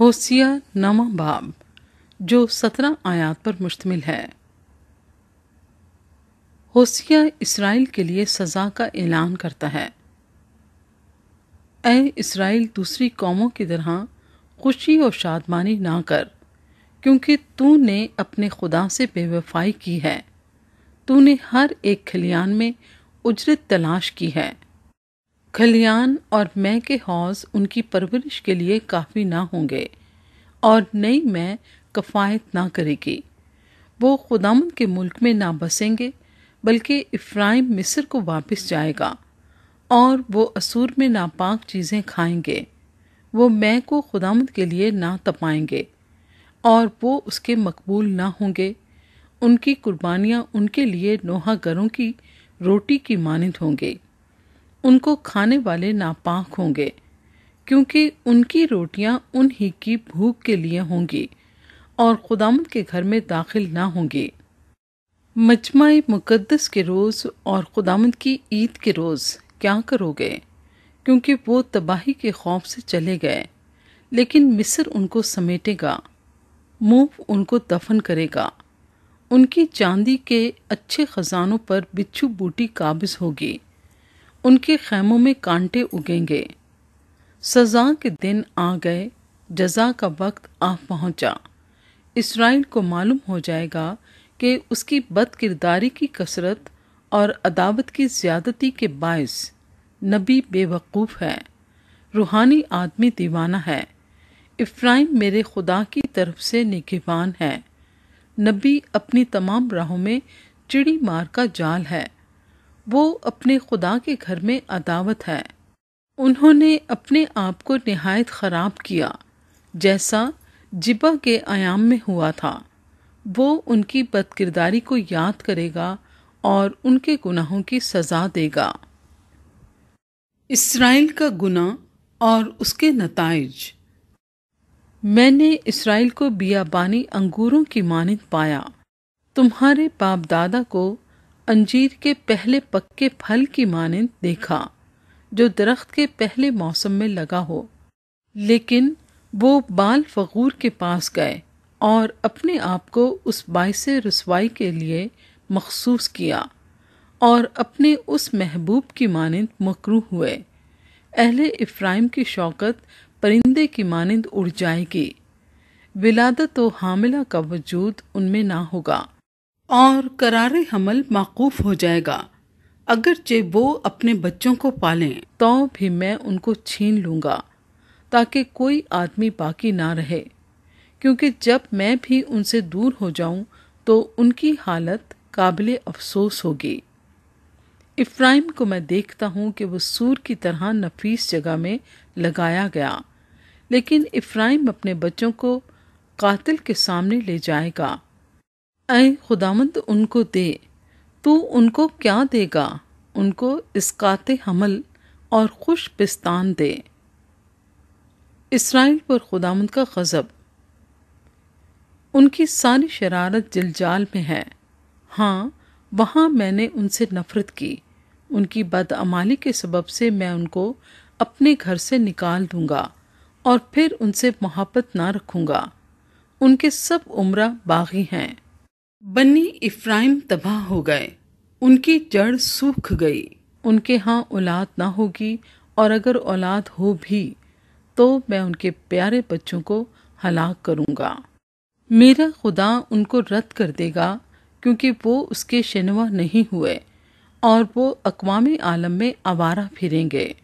होसिया नवा बाब जो सत्रह आयात पर मुश्तमिल है होसिया इसराइल के लिए सज़ा का ऐलान करता है ए इसराइल दूसरी कौमों की तरह खुशी और शादमानी ना कर क्योंकि तूने अपने खुदा से बेवफाई की है तूने हर एक खलियान में उजरत तलाश की है खलियान और मैं के हौज उनकी परवरिश के लिए काफ़ी ना होंगे और नई मैं कफ़ायत ना करेगी वो खुदामंद के मुल्क में ना बसेंगे बल्कि इफ्राइम मिस्र को वापस जाएगा और वो असूर में नापाक चीज़ें खाएंगे वो मैं को खुदामद के लिए ना तपाएंगे और वो उसके मकबूल ना होंगे उनकी कुर्बानियाँ उनके लिए नोहा घरों की रोटी की मानद होंगी उनको खाने वाले नापाक होंगे क्योंकि उनकी रोटियां उन्हीं की भूख के लिए होंगी और खुदामद के घर में दाखिल ना होंगी मजमा मुकद्दस के रोज़ और खुदामद की ईद के रोज़ क्या करोगे क्योंकि वो तबाही के खौफ से चले गए लेकिन मिस्र उनको समेटेगा मूव उनको दफन करेगा उनकी चांदी के अच्छे ख़जानों पर बिच्छू बूटी काबिज होगी उनके खैमों में कांटे उगेंगे सजा के दिन आ गए जजा का वक्त आ पहुंचा इसराइल को मालूम हो जाएगा कि उसकी बद किरदारी की कसरत और अदावत की ज्यादती के बायस नबी बेवकूफ़ है रूहानी आदमी दीवाना है इफ्राइम मेरे खुदा की तरफ से निगहबान है नबी अपनी तमाम राहों में चिड़ी मार का जाल है वो अपने खुदा के घर में अदावत है उन्होंने अपने आप को नहायत ख़राब किया जैसा जिबा के आयाम में हुआ था वो उनकी बदकिरदारी को याद करेगा और उनके गुनाहों की सज़ा देगा इसराइल का गुना और उसके नतज मैंने इसराइल को बियाबानी अंगूरों की मानित पाया तुम्हारे बाप दादा को अंजीर के पहले पक्के फल की मानंद देखा जो दरख्त के पहले मौसम में लगा हो लेकिन वो बाल फगूर के पास गए और अपने आप को उस बायस रसवाई के लिए मखसूस किया और अपने उस महबूब की मानंद मकरू हुए अहले इफ्राइम की शौकत परिंदे की मानंद उड़ जाएगी विलादत व हामिला का वजूद उनमें ना होगा और करार हमल माकूफ हो जाएगा अगरचे वो अपने बच्चों को पालें तो भी मैं उनको छीन लूँगा ताकि कोई आदमी बाकी ना रहे क्योंकि जब मैं भी उनसे दूर हो जाऊँ तो उनकी हालत काबिल अफसोस होगी इफ्राइम को मैं देखता हूँ कि वो सूर की तरह नफीस जगह में लगाया गया लेकिन इफ्राइम अपने बच्चों को कातिल के सामने ले जाएगा ऐ खुदामंद उनको दे तू उनको क्या देगा उनको इसकात हमल और खुश पिस्तान दे इसराइल पर खुदामंद का गज़ब उनकी सारी शरारत जलजाल में है हाँ वहाँ मैंने उनसे नफ़रत की उनकी बदअमाली के सबब से मैं उनको अपने घर से निकाल दूंगा और फिर उनसे मोहब्बत ना रखूंगा उनके सब उम्र बागी हैं बन्नी इफ्राइम तबाह हो गए उनकी जड़ सूख गई उनके यहाँ औलाद ना होगी और अगर औलाद हो भी तो मैं उनके प्यारे बच्चों को हलाक करूँगा मेरा खुदा उनको रद्द कर देगा क्योंकि वो उसके शनवा नहीं हुए और वो अकवाम आलम में आवारा फिरेंगे